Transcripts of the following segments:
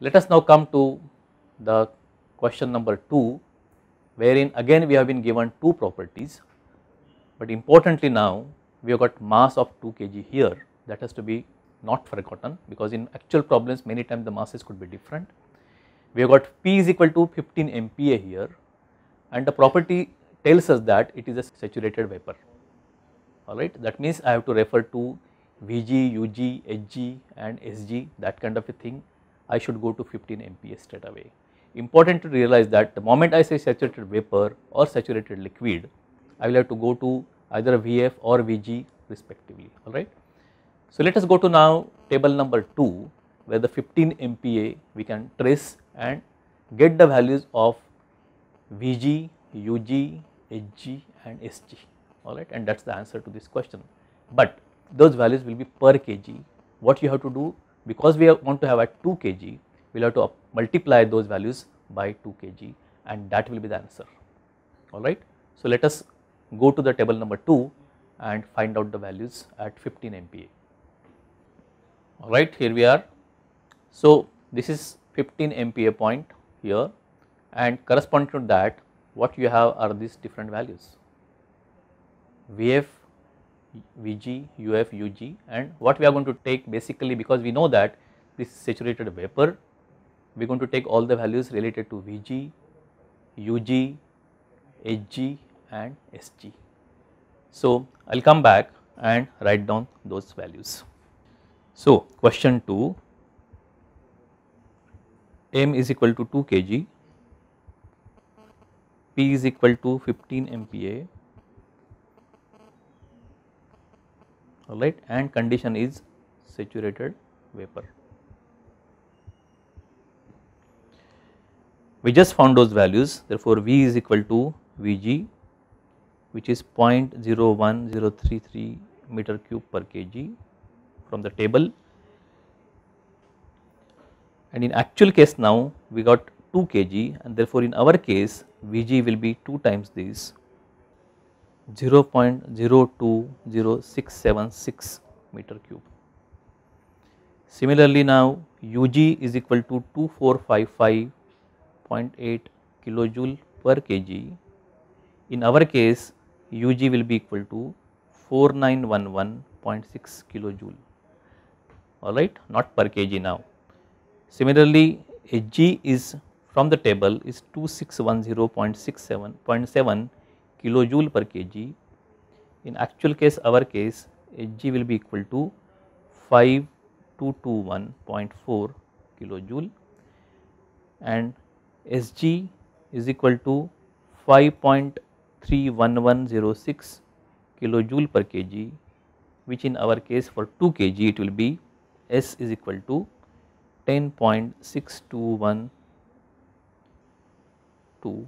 Let us now come to the question number 2 wherein again we have been given two properties but importantly now we have got mass of 2 kg here that has to be not forgotten because in actual problems many times the masses could be different. We have got P is equal to 15 MPa here and the property tells us that it is a saturated vapor alright that means I have to refer to Vg, Ug, Hg and Sg that kind of a thing I should go to 15 MPa straight away. Important to realize that the moment I say saturated vapor or saturated liquid, I will have to go to either VF or VG respectively, alright. So, let us go to now table number 2 where the 15 MPa we can trace and get the values of VG, UG, HG and SG, alright and that is the answer to this question. But those values will be per kg. What you have to do because we want to have at 2 kg, we will have to multiply those values by 2 kg and that will be the answer, alright. So, let us go to the table number 2 and find out the values at 15 MPa, alright, here we are. So, this is 15 MPa point here and corresponding to that what you have are these different values, VF Vg, Uf, Ug and what we are going to take basically because we know that this is saturated vapor, we are going to take all the values related to Vg, Ug, Hg and Sg. So, I will come back and write down those values. So, question 2 m is equal to 2 kg, p is equal to 15 MPa alright and condition is saturated vapor. We just found those values therefore V is equal to Vg which is 0.01033 meter cube per kg from the table and in actual case now we got 2 kg and therefore in our case Vg will be 2 times this 0.020676 meter cube. Similarly, now Ug is equal to 2455.8 kilojoule per kg. In our case, Ug will be equal to 4911.6 kilojoule, alright, not per kg now. Similarly, Hg is from the table is 2610.67.7 kilojoule per kg. In actual case our case Hg will be equal to 5221.4 kilojoule and Sg is equal to 5.31106 kilojoule per kg which in our case for 2 kg it will be S is equal to 10.6212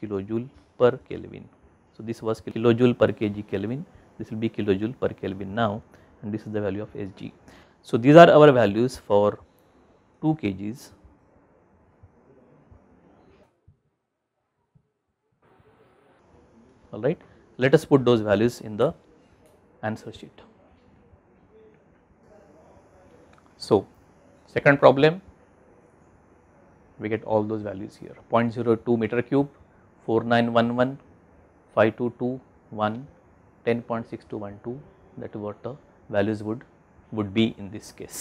kilojoule per Kelvin. So, this was kilojoule per kg Kelvin, this will be kilojoule per Kelvin now and this is the value of Sg. So, these are our values for 2 kgs alright. Let us put those values in the answer sheet. So, second problem we get all those values here 0.02 meter cube 4911 5221 10.6212 that is what the values would would be in this case.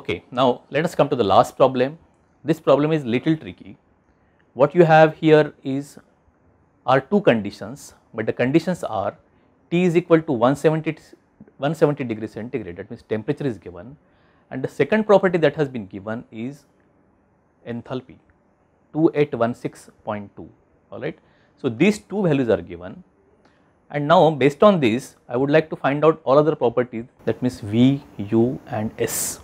Okay, now let us come to the last problem. This problem is little tricky. What you have here is are two conditions, but the conditions are T is equal to 170, 170 degree centigrade that means temperature is given and the second property that has been given is enthalpy 2816.2 alright. So, these two values are given and now based on this I would like to find out all other properties that means V, U and S.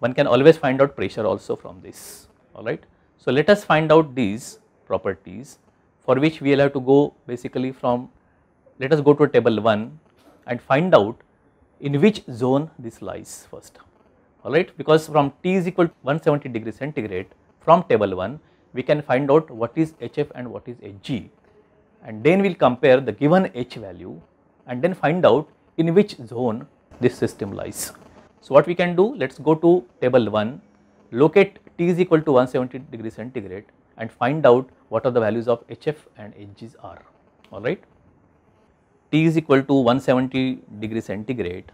One can always find out pressure also from this alright. So, let us find out these properties for which we will have to go basically from let us go to table 1 and find out in which zone this lies first alright because from T is equal to 170 degree centigrade from table 1 we can find out what is HF and what is HG and then we will compare the given H value and then find out in which zone this system lies. So, what we can do let us go to table 1 locate T is equal to 170 degree centigrade and find out what are the values of HF and HGs are alright. T is equal to 170 degree centigrade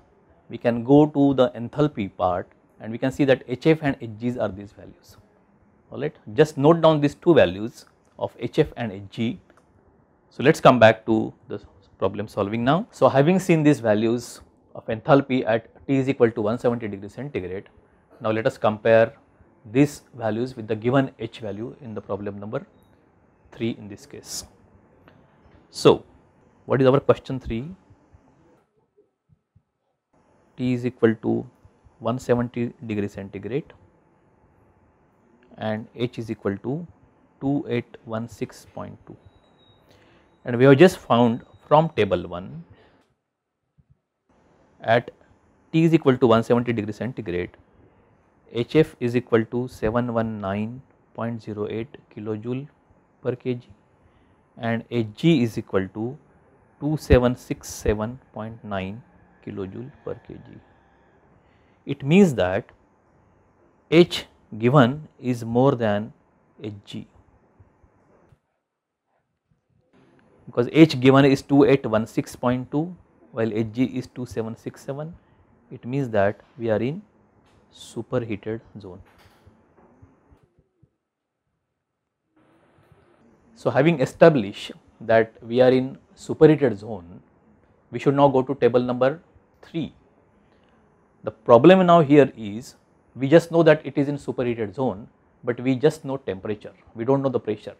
we can go to the enthalpy part and we can see that HF and HGs are these values alright. Just note down these two values of HF and HG. So let us come back to the problem solving now. So having seen these values of enthalpy at T is equal to 170 degree centigrade, now let us compare these values with the given H value in the problem number 3 in this case. So what is our question 3? T is equal to 170 degree centigrade and h is equal to 2816.2 and we have just found from table 1 at t is equal to 170 degree centigrade hf is equal to 719.08 kilojoule per kg and hg is equal to 2767.9 kilojoule per kg. It means that h given is more than Hg because H given is 2816.2 while Hg is 2767 it means that we are in superheated zone. So having established that we are in superheated zone we should now go to table number 3. The problem now here is we just know that it is in superheated zone but we just know temperature, we do not know the pressure.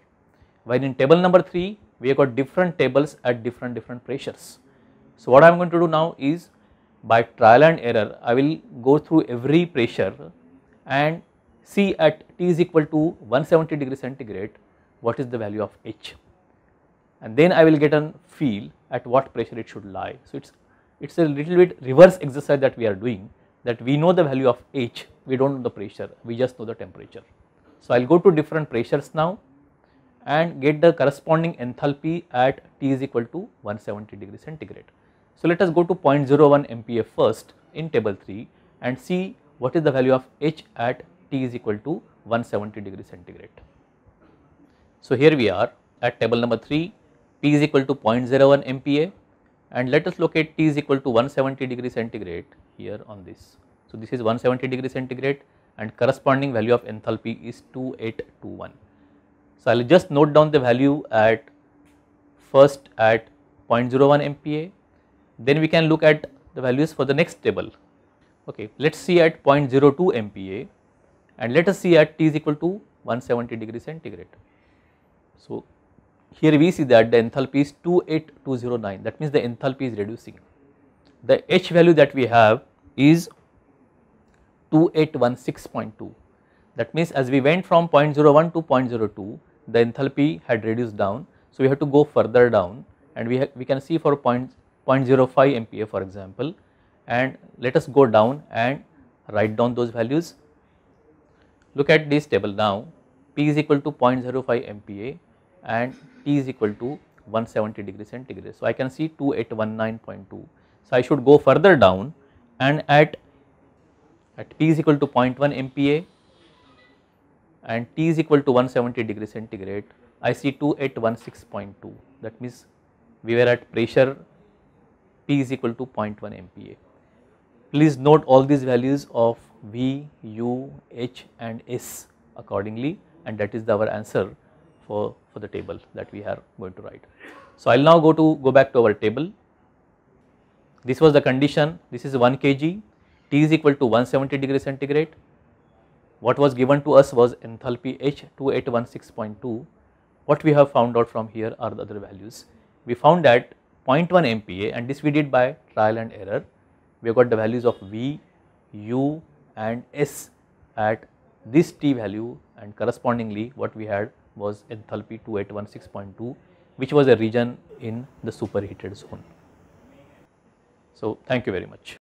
While in table number 3 we have got different tables at different different pressures. So what I am going to do now is by trial and error I will go through every pressure and see at T is equal to 170 degree centigrade what is the value of H and then I will get a feel at what pressure it should lie. So it is it's a little bit reverse exercise that we are doing that we know the value of H we do not know the pressure, we just know the temperature. So, I will go to different pressures now and get the corresponding enthalpy at T is equal to 170 degree centigrade. So, let us go to 0.01 MPa first in table 3 and see what is the value of H at T is equal to 170 degree centigrade. So, here we are at table number 3 P is equal to 0.01 MPa and let us locate T is equal to 170 degree centigrade here on this. So, this is 170 degree centigrade and corresponding value of enthalpy is 2821. So, I will just note down the value at first at 0.01 MPa, then we can look at the values for the next table. Okay, let us see at 0.02 MPa and let us see at T is equal to 170 degree centigrade. So, here we see that the enthalpy is 28209 that means the enthalpy is reducing. The H value that we have is 2816.2. That means as we went from 0.01 to 0.02, the enthalpy had reduced down. So we have to go further down and we, we can see for 0 0.05 MPa for example and let us go down and write down those values. Look at this table now, P is equal to 0.05 MPa and T is equal to 170 degree centigrade. So I can see 2819.2. So I should go further down and at at P is equal to 0.1 MPa and T is equal to 170 degree centigrade I see 2816.2. that means we were at pressure P is equal to 0.1 MPa. Please note all these values of V, U, H and S accordingly and that is the, our answer for, for the table that we are going to write. So, I will now go to go back to our table. This was the condition, this is 1 kg, T is equal to 170 degree centigrade. What was given to us was enthalpy H2816.2. What we have found out from here are the other values. We found that 0.1 MPa and this we did by trial and error. We got the values of V, U and S at this T value and correspondingly what we had was enthalpy 2816.2 which was a region in the superheated zone. So, thank you very much.